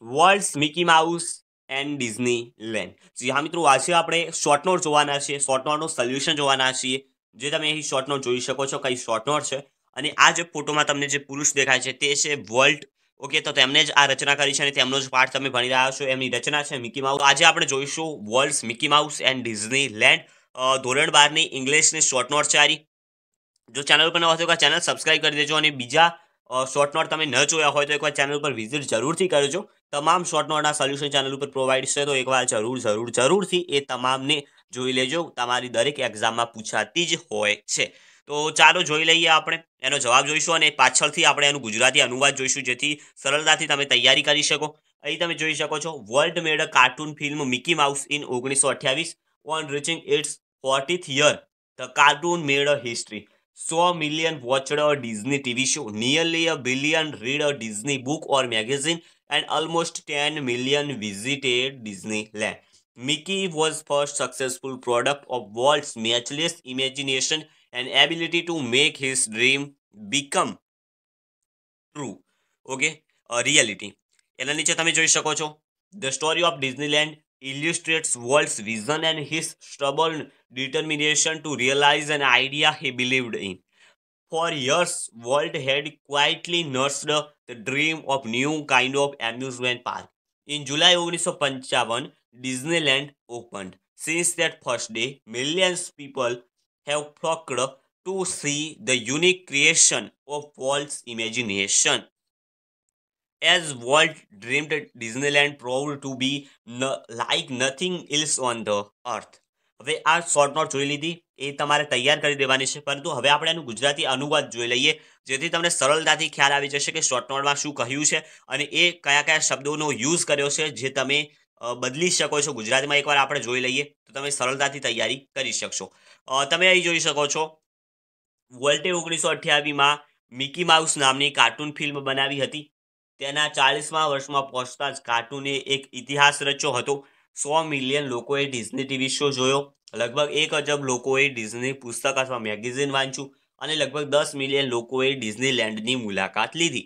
World's Mickey Mouse and Disneyland જી હા મિત્રો આજે આપણે શોર્ટ નોટ જોવાના છીએ શોર્ટ નોટનું સોલ્યુશન જોવાના છીએ જે તમે અહીં શોર્ટ નોટ જોઈ શકો છો કઈ શોર્ટ નોટ છે અને આ જે ફોટોમાં તમને જે પુરુષ દેખાય છે તે છે વર્લ્ડ ઓકે તો તેમને જ આ રચના કરી છે અને તેમનો જ પાઠ તમે ભણી રહ્યા છો એમની રચના છે મિકી માઉસ આજે આપણે જોઈશું world's Mickey Mouse and Disneyland ધોરણ બારની ઇંગ્લિશની શોર્ટ નોટ છે આરી જો ચેનલ પર ન હોય તો ચેનલ સબસ્ક્રાઇબ કરી દેજો અને બીજા શોર્ટ નોટ તમે ન જોયા હોય તો એકવાર ચેનલ પર વિઝિટ જરૂરથી કરજો તમામ શોર્ટ નોટના સોલ્યુશન ચેનલ ઉપર પ્રોવાઈડ છે તો એકવાર જરૂર જરૂર જરૂરથી એ તમામને જોઈ લેજો તમારી દરેક એક્ઝામમાં પૂછાતી જ હોય છે તો ચાલો જોઈ લઈએ આપણે એનો જવાબ જોઈશું અને પાછળથી આપણે એનું ગુજરાતી અનુવાદ જોઈશું જેથી સરળતાથી તમે તૈયારી કરી શકો અહીં તમે જોઈ શકો છો world made cartoon film Mickey Mouse in ઓગણીસો અઠ્યાવીસ on reaching its fortieth year the cartoon made history 100 million watched a Disney TV show, nearly a billion read a Disney book or magazine, and almost 10 million visited Disneyland. Mickey was first successful product of Walt's matchless imagination and ability to make his dream become true. Okay, a reality. The story of Disneyland illustrates Walt's vision and his stubborn determination to realize an idea he believed in. For years, Walt had quietly nursed the dream of new kind of amusement park. In July 1951, Disneyland opened. Since that first day, millions of people have flocked to see the unique creation of Walt's imagination. as Walt dreamed Disneyland proved to be like nothing else on the earth હવે આ short note જોઈ લીધી એ તમારે તૈયાર કરી દેવાની છે પરંતુ હવે આપણે એનું ગુજરાતી અનુવાદ જોઈ લઈએ જેથી તમને સરળતાથી ખ્યાલ આવી જશે કે શોર્ટ નોટમાં શું કહ્યું છે અને એ કયા કયા શબ્દોનો યુઝ કર્યો છે જે તમે બદલી શકો છો ગુજરાતીમાં એકવાર આપણે જોઈ લઈએ તો તમે સરળતાથી તૈયારી કરી શકશો તમે અહીં જોઈ શકો છો વોલ્ટે ઓગણીસો અઠ્યાવીમાં મિકી માઉસ નામની કાર્ટૂન ફિલ્મ બનાવી હતી તેના ચાલીસમાં વર્ષમાં પહોંચતા જ કાર્ટૂને એક ઇતિહાસ રચ્યો હતો સો મિલિયન લોકોએ ડિઝની ટીવી શો જોયો લગભગ એક અજબ લોકોએ ડિઝની પુસ્તક અથવા મેગેઝિન વાંચ્યું અને લગભગ દસ મિલિયન લોકોએ ડિઝનીલેન્ડની મુલાકાત લીધી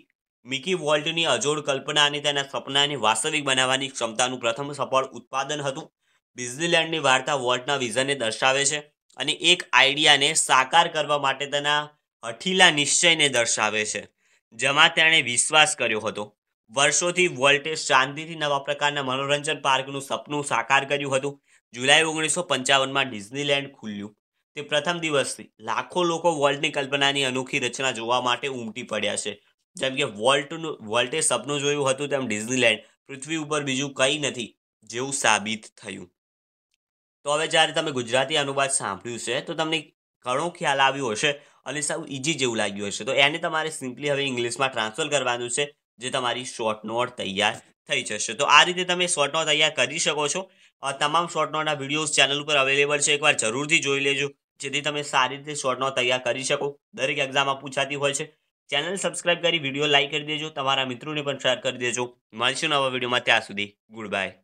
મિકી વોલ્ટની અજોડ કલ્પના અને તેના સપનાને વાસ્તવિક બનાવવાની ક્ષમતાનું પ્રથમ સફળ ઉત્પાદન હતું ડિઝનીલેન્ડની વાર્તા વોલ્ટના વિઝનને દર્શાવે છે અને એક આઈડિયાને સાકાર કરવા માટે તેના હઠીલા નિશ્ચયને દર્શાવે છે જેમાં તેણે વિશ્વાસ કર્યો હતો વર્ષોથી વોલ્ટેજ શાંતિથી નવા પ્રકારના મનોરંજન પાર્કનું સપનું સાકાર કર્યું હતું જુલાઈ ઓગણીસો પંચાવનમાં ડિઝનીલેન્ડ ખુલ્યું તે પ્રથમ દિવસથી લાખો લોકો વોલ્ટની કલ્પનાની અનોખી રચના જોવા માટે ઉમટી પડ્યા છે જેમ કે વોલ્ટનું વોલ્ટે સપનું જોયું હતું તેમ ડિઝનીલેન્ડ પૃથ્વી ઉપર બીજું કંઈ નથી જેવું સાબિત થયું તો હવે જ્યારે તમે ગુજરાતી અનુવાદ સાંભળ્યું છે તો તમને ઘણો ખ્યાલ આવ્યો હશે અને સૌ ઇઝી જેવું લાગ્યું હશે તો એને તમારે સિમ્પલી હવે ઇંગ્લિશમાં ટ્રાન્સફર કરવાનું છે જે તમારી શોર્ટ નોટ તૈયાર થઈ જશે તો આ રીતે તમે શોર્ટ નોટ તૈયાર કરી શકો છો તમામ શોર્ટ નોટના વિડીયોઝ ચેનલ ઉપર અવેલેબલ છે એકવાર જરૂરથી જોઈ લેજો જેથી તમે સારી રીતે શોર્ટ નોટ તૈયાર કરી શકો દરેક એક્ઝામમાં પૂછાતી હોય છે ચેનલ સબસ્ક્રાઇબ કરી વિડીયો લાઇક કરી દેજો તમારા મિત્રોને પણ શેર કરી દેજો મળશું નવા વિડીયોમાં ત્યાં સુધી ગુડ બાય